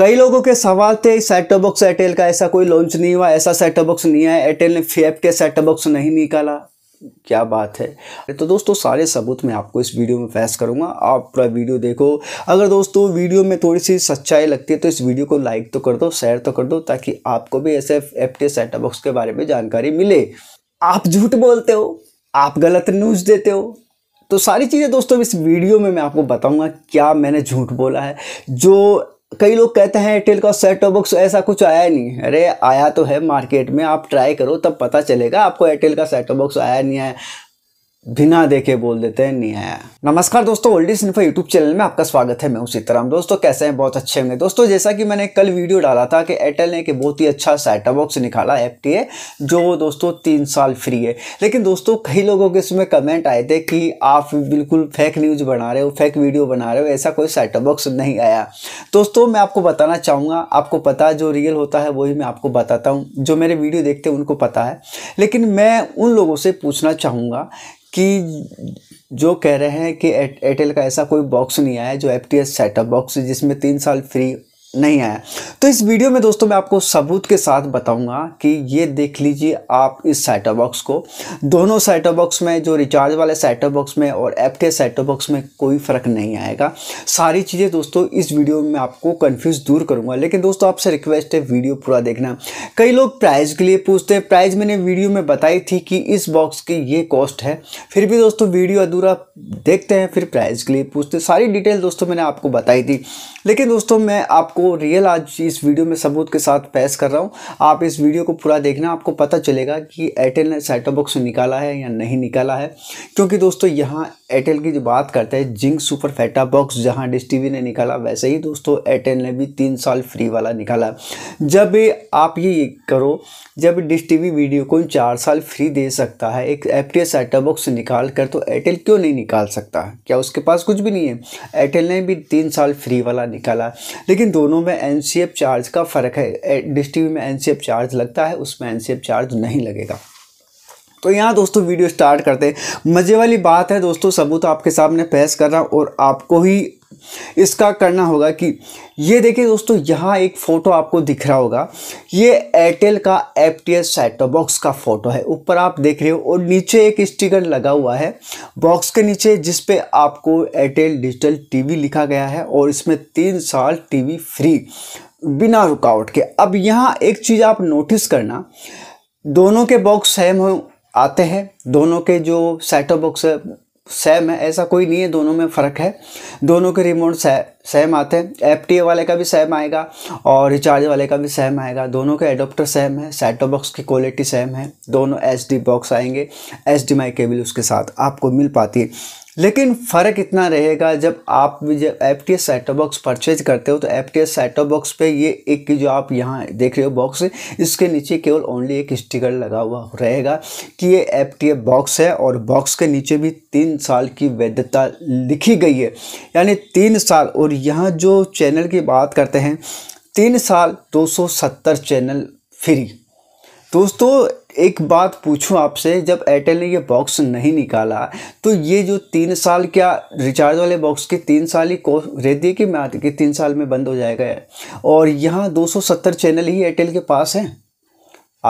कई लोगों के सवाल थे सेट बॉक्स एयरटेल का ऐसा कोई लॉन्च नहीं हुआ ऐसा सेट बॉक्स नहीं आया एयरटेल ने फेप के सेट बॉक्स नहीं निकाला क्या बात है तो दोस्तों सारे सबूत मैं आपको इस वीडियो में फैस करूंगा आप पूरा वीडियो देखो अगर दोस्तों वीडियो में थोड़ी सी सच्चाई लगती है तो इस वीडियो को लाइक तो कर दो शेयर तो कर दो ताकि आपको भी ऐसे एफ टी सेट बॉक्स के बारे में जानकारी मिले आप झूठ बोलते हो आप गलत न्यूज़ देते हो तो सारी चीज़ें दोस्तों इस वीडियो में मैं आपको बताऊंगा क्या मैंने झूठ बोला है जो कई लोग कहते हैं एयरटेल का सेट टॉप बॉक्स ऐसा कुछ आया ही नहीं अरे आया तो है मार्केट में आप ट्राई करो तब पता चलेगा आपको एयरटेल का सेट टॉप बॉक्स आया नहीं है बिना देखे बोल देते हैं नहीं आया नमस्कार दोस्तों ओल्डी सिन्फा यूट्यूब चैनल में आपका स्वागत है मैं हूं सीताराम दोस्तों कैसे हैं बहुत अच्छे होंगे दोस्तों जैसा कि मैंने कल वीडियो डाला था कि एयरटेल ने एक बहुत ही अच्छा सेटा बॉक्स निकाला एफ जो दोस्तों तीन साल फ्री है लेकिन दोस्तों कई लोगों के इसमें कमेंट आए थे कि आप बिल्कुल फेक न्यूज़ बना रहे हो फेक वीडियो बना रहे हो ऐसा कोई सेटा बॉक्स नहीं आया दोस्तों मैं आपको बताना चाहूँगा आपको पता जो रियल होता है वही मैं आपको बताता हूँ जो मेरे वीडियो देखते हैं उनको पता है लेकिन मैं उन लोगों से पूछना चाहूँगा कि जो कह रहे हैं कि एयरटेल का ऐसा कोई बॉक्स नहीं आया जो F T S setup box जिसमें तीन साल फ्री नहीं आया तो इस वीडियो में दोस्तों मैं आपको सबूत के साथ बताऊंगा कि ये देख लीजिए आप इस सेटअप बॉक्स को दोनों सेटअप बॉक्स में जो रिचार्ज वाले सेटअप बॉक्स में और ऐप के सेटअप बॉक्स में कोई फ़र्क नहीं आएगा सारी चीज़ें दोस्तों इस वीडियो में आपको कन्फ्यूज़ दूर करूंगा लेकिन दोस्तों आपसे रिक्वेस्ट है वीडियो पूरा देखना कई लोग प्राइज़ के लिए पूछते हैं प्राइज़ मैंने वीडियो में बताई थी कि इस बॉक्स की ये कॉस्ट है फिर भी दोस्तों वीडियो अधूरा देखते हैं फिर प्राइज़ के लिए पूछते सारी डिटेल दोस्तों मैंने आपको बताई थी लेकिन दोस्तों मैं आपको आपको रियल आज इस वीडियो में सबूत के साथ पेश कर रहा हूँ आप इस वीडियो को पूरा देखना आपको पता चलेगा कि एयरटेल ने सेटअप बॉक्स निकाला है या नहीं निकाला है क्योंकि दोस्तों यहाँ एयरटेल की जो बात करते हैं जिंक सुपर फैटा बॉक्स जहां डिश टीवी ने निकाला वैसे ही दोस्तों एयरटेल ने भी तीन साल फ्री वाला निकाला जब आप ये करो जब डिश टीवी वीडियो को चार साल फ्री दे सकता है एक एफ टी सेटा बॉक्स निकाल कर तो एयरटेल क्यों नहीं निकाल सकता क्या उसके पास कुछ भी नहीं है एयरटेल ने भी तीन साल फ्री वाला निकाला लेकिन दोनों में एन चार्ज का फ़र्क है डिश टी में एन चार्ज लगता है उसमें एन चार्ज नहीं लगेगा तो यहाँ दोस्तों वीडियो स्टार्ट करते हैं मज़े वाली बात है दोस्तों सबूत तो आपके सामने पेश कर रहा हूँ और आपको ही इसका करना होगा कि ये देखिए दोस्तों यहाँ एक फ़ोटो आपको दिख रहा होगा ये एयरटेल का एफ टी एस बॉक्स का फ़ोटो है ऊपर आप देख रहे हो और नीचे एक स्टिकर लगा हुआ है बॉक्स के नीचे जिस पे आपको एयरटेल डिजिटल टीवी लिखा गया है और इसमें तीन साल टीवी फ्री बिना रुकावट के अब यहाँ एक चीज़ आप नोटिस करना दोनों के बॉक्स सेम हों आते हैं दोनों के जो सेटअप बॉक्स सेम है ऐसा कोई नहीं है दोनों में फ़र्क है दोनों के रिमोट सेम आते हैं एफ़ टी वाले का भी सेम आएगा और रिचार्ज वाले का भी सेम आएगा दोनों के एडोप्टर सेम है सेटो बॉक्स की क्वालिटी सेम है दोनों एच बॉक्स आएंगे एच केबल उसके साथ आपको मिल पाती है लेकिन फ़र्क इतना रहेगा जब आप जब F T S set top box purchase करते हो तो F T S set top box पे ये एक जो आप यहाँ देख रहे हो बॉक्स इसके नीचे केवल ओनली एक स्टिकर लगा हुआ रहेगा कि ये एफ टी एफ बॉक्स है और बॉक्स के नीचे भी तीन साल की वैधता लिखी गई है यानी तीन साल और यहाँ जो चैनल की बात करते हैं तीन साल 270 चैनल फ्री दोस्तों एक बात पूछूं आपसे जब एयरटेल ने ये बॉक्स नहीं निकाला तो ये जो तीन साल क्या रिचार्ज वाले बॉक्स के तीन साल ही रह दिए कि मैं आती कि तीन साल में बंद हो जाएगा और यहाँ 270 चैनल ही एयरटेल के पास हैं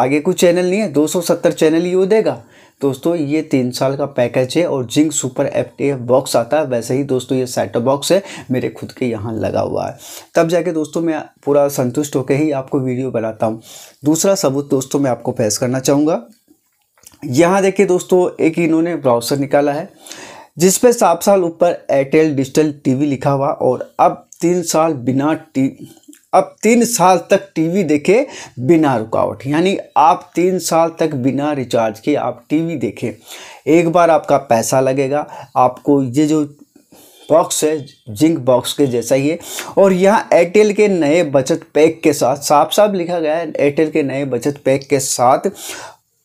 आगे कुछ चैनल नहीं है 270 चैनल ही वो देगा दोस्तों ये तीन साल का पैकेज है और जिंक सुपर एफ बॉक्स आता है वैसे ही दोस्तों ये सेटअप बॉक्स है मेरे खुद के यहाँ लगा हुआ है तब जाके दोस्तों मैं पूरा संतुष्ट होकर ही आपको वीडियो बनाता हूँ दूसरा सबूत दोस्तों मैं आपको पेश करना चाहूँगा यहाँ देखिए दोस्तों एक इन्होंने ब्राउसर निकाला है जिस पे सात साल ऊपर एयरटेल डिजिटल टीवी लिखा हुआ और अब तीन साल बिना टी अब तीन साल तक टीवी देखे बिना रुकावट यानी आप तीन साल तक बिना रिचार्ज के आप टीवी देखें एक बार आपका पैसा लगेगा आपको ये जो बॉक्स है जिंक बॉक्स के जैसा ही है और यहाँ एयरटेल के नए बचत पैक के साथ साफ साफ लिखा गया है एयरटेल के नए बचत पैक के साथ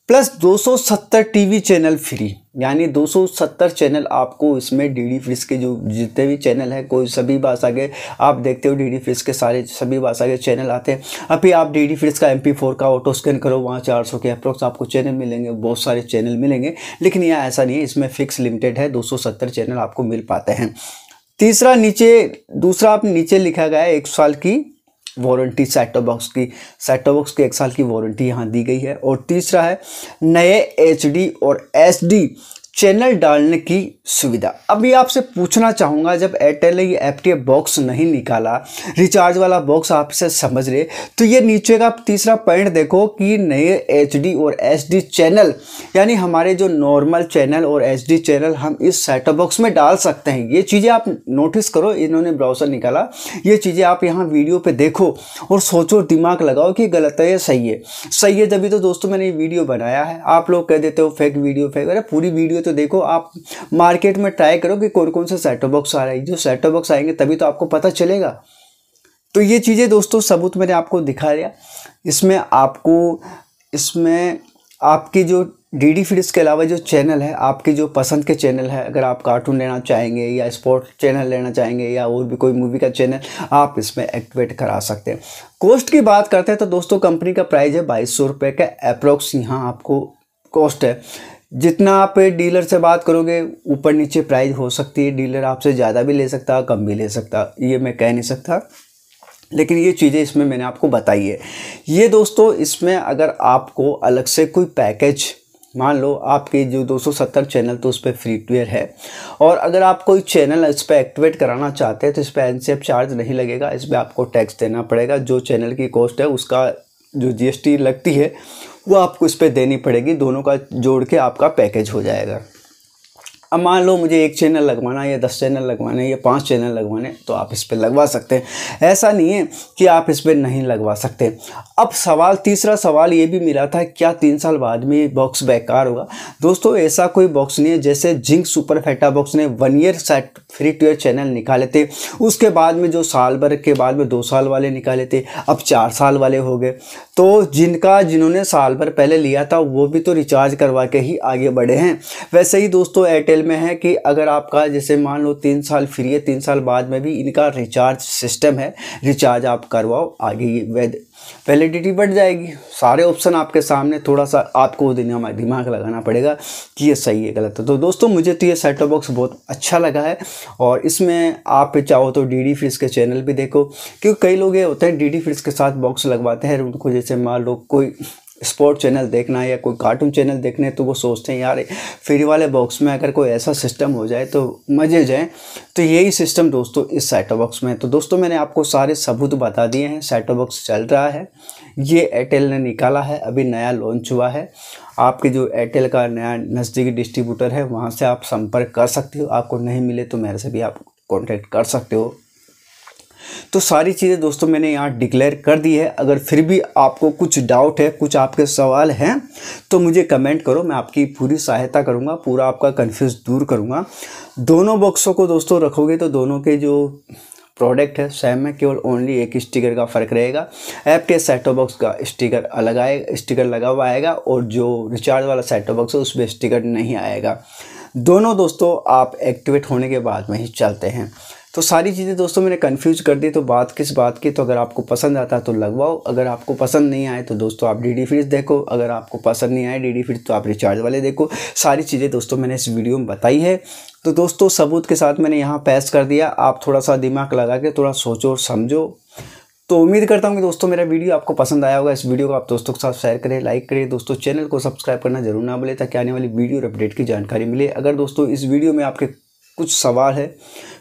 प्लस 270 टीवी चैनल फ्री यानी 270 चैनल आपको इसमें डी डी के जो जितने भी चैनल हैं कोई सभी भाषा के आप देखते हो डी डी के सारे सभी भाषा के चैनल आते हैं अभी आप डी डी का एम पी फोर का ऑटो स्कैन करो वहाँ चार सौ के अप्रोक्स आपको चैनल मिलेंगे बहुत सारे चैनल मिलेंगे लेकिन यहाँ ऐसा नहीं है इसमें फिक्स लिमिटेड है दो चैनल आपको मिल पाते हैं तीसरा नीचे दूसरा आप नीचे लिखा गया है एक साल की वारंटी सेटो बॉक्स की सेटो बॉक्स की एक साल की वारंटी यहाँ दी गई है और तीसरा है नए एच और एस चैनल डालने की सुविधा अब ये आपसे पूछना चाहूँगा जब एयरटेल ने ये एफ टी बॉक्स नहीं निकाला रिचार्ज वाला बॉक्स आप इसे समझ रहे तो ये नीचे का तीसरा पॉइंट देखो कि नए एच और एच चैनल यानी हमारे जो नॉर्मल चैनल और एच चैनल हम इस सेटअप बॉक्स में डाल सकते हैं ये चीज़ें आप नोटिस करो इन्होंने ब्राउज़र निकाला ये चीज़ें आप यहाँ वीडियो पर देखो और सोचो दिमाग लगाओ कि गलत है या सही है सही है जब तो दोस्तों मैंने ये वीडियो बनाया है आप लोग कह देते हो फेक वीडियो फेक अरे पूरी वीडियो तो देखो आप मार्केट में ट्राई करो कि कौन कौन से सेटो बॉक्स आ रहा है जो सेटो बॉक्स आएंगे तभी तो आपको पता चलेगा तो ये चीज़ें दोस्तों सबूत मैंने आपको दिखा दिया इसमें आपको इसमें आपकी जो डी डी फीड्स के अलावा जो चैनल है आपके जो पसंद के चैनल है अगर आप कार्टून लेना चाहेंगे या स्पोर्ट चैनल लेना चाहेंगे या और भी कोई मूवी का चैनल आप इसमें एक्टिवेट करा सकते हैं कॉस्ट की बात करते हैं तो दोस्तों कंपनी का प्राइस है बाईस सौ रुपये का अप्रोक्स यहाँ आपको कॉस्ट है जितना आप डीलर से बात करोगे ऊपर नीचे प्राइस हो सकती है डीलर आपसे ज़्यादा भी ले सकता कम भी ले सकता ये मैं कह नहीं सकता लेकिन ये चीज़ें इसमें मैंने आपको बताई है ये दोस्तों इसमें अगर आपको अलग से कोई पैकेज मान लो आपके जो 270 चैनल तो उस पर फ्रीटवेयर है और अगर आप कोई चैनल इस पर एक्टिवेट कराना चाहते हैं तो इस पर एन चार्ज नहीं लगेगा इस पर आपको टैक्स देना पड़ेगा जो चैनल की कॉस्ट है उसका जो जीएसटी लगती है वो आपको इस पर देनी पड़ेगी दोनों का जोड़ के आपका पैकेज हो जाएगा अब मान लो मुझे एक चैनल लगवाना है या दस चैनल लगवाने या पाँच चैनल लगवाने तो आप इस पर लगवा सकते हैं ऐसा नहीं है कि आप इस पर नहीं लगवा सकते अब सवाल तीसरा सवाल ये भी मिला था क्या तीन साल बाद में ये बॉक्स बेकार होगा दोस्तों ऐसा कोई बॉक्स नहीं है जैसे जिंक सुपर फैटा बॉक्स ने one year set free two year channel निकाले थे उसके बाद में जो साल भर के बाद में दो साल वाले निकाले थे अब चार साल वाले हो गए तो जिनका जिन्होंने साल भर पहले लिया था वो भी तो रिचार्ज करवा के ही आगे बढ़े हैं वैसे ही दोस्तों एयरटेल में है कि अगर आपका जैसे मान लो तीन साल फ्री है तीन साल बाद में भी इनका रिचार्ज सिस्टम है रिचार्ज आप करवाओ आगे ये वैलिडिटी बढ़ जाएगी सारे ऑप्शन आपके सामने थोड़ा सा आपको दिमाग लगाना पड़ेगा कि ये सही है गलत है तो दोस्तों मुझे तो ये सेट टॉप बॉक्स बहुत अच्छा लगा है और इसमें आप चाहो तो डी डी के चैनल भी देखो क्योंकि कई लोग ये होते हैं डी डी के साथ बॉक्स लगवाते हैं उनको जैसे मान लो कोई स्पोर्ट चैनल देखना है या कोई कार्टून चैनल देखने तो वो सोचते हैं यार फ्री वाले बॉक्स में अगर कोई ऐसा सिस्टम हो जाए तो मज़े जाए तो यही सिस्टम दोस्तों इस सेटो बॉक्स में तो दोस्तों मैंने आपको सारे सबूत बता दिए हैं सेटो बॉक्स चल रहा है ये एयरटेल ने निकाला है अभी नया लॉन्च हुआ है आपके जो एयरटेल का नया नज़दीकी डिस्ट्रीब्यूटर है वहाँ से आप संपर्क कर सकते हो आपको नहीं मिले तो मेरे से भी आप कॉन्टैक्ट कर सकते हो तो सारी चीज़ें दोस्तों मैंने यहाँ डिक्लेयर कर दी है अगर फिर भी आपको कुछ डाउट है कुछ आपके सवाल हैं तो मुझे कमेंट करो मैं आपकी पूरी सहायता करूँगा पूरा आपका कन्फ्यूज़ दूर करूँगा दोनों बॉक्सों को दोस्तों रखोगे तो दोनों के जो प्रोडक्ट है सेम है केवल ओनली एक स्टिकर का फ़र्क रहेगा ऐप के सेटो बॉक्स का स्टिकर अलग आएगा स्टिकर लगा हुआ आएगा और जो रिचार्ज वाला सेटो बॉक्स है उसमें स्टिकर नहीं आएगा दोनों दोस्तों आप एक्टिवेट होने के बाद में ही चलते हैं तो सारी चीज़ें दोस्तों मैंने कन्फ्यूज कर दी तो बात किस बात की तो अगर आपको पसंद आता तो लगवाओ अगर आपको पसंद नहीं आए तो दोस्तों आप डीडी डी फ्रिज देखो अगर आपको पसंद नहीं आए डी डी फ्रिज तो आप रिचार्ज वाले देखो सारी चीज़ें दोस्तों मैंने इस वीडियो में बताई है तो दोस्तों सबूत के साथ मैंने यहाँ पैस कर दिया आप थोड़ा सा दिमाग लगा के थोड़ा सोचो और समझो तो उम्मीद करता हूँ कि दोस्तों मेरा वीडियो आपको पसंद आया होगा इस वीडियो को आप दोस्तों के साथ शेयर करें लाइक करें दोस्तों चैनल को सब्सक्राइब करना जरूर ना भूलें ताकि आने वाली वीडियो और अपडेट की जानकारी मिले अगर दोस्तों इस वीडियो में आपके कुछ सवाल है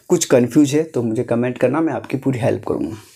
कुछ कन्फ्यूज है तो मुझे कमेंट करना मैं आपकी पूरी हेल्प करूँगा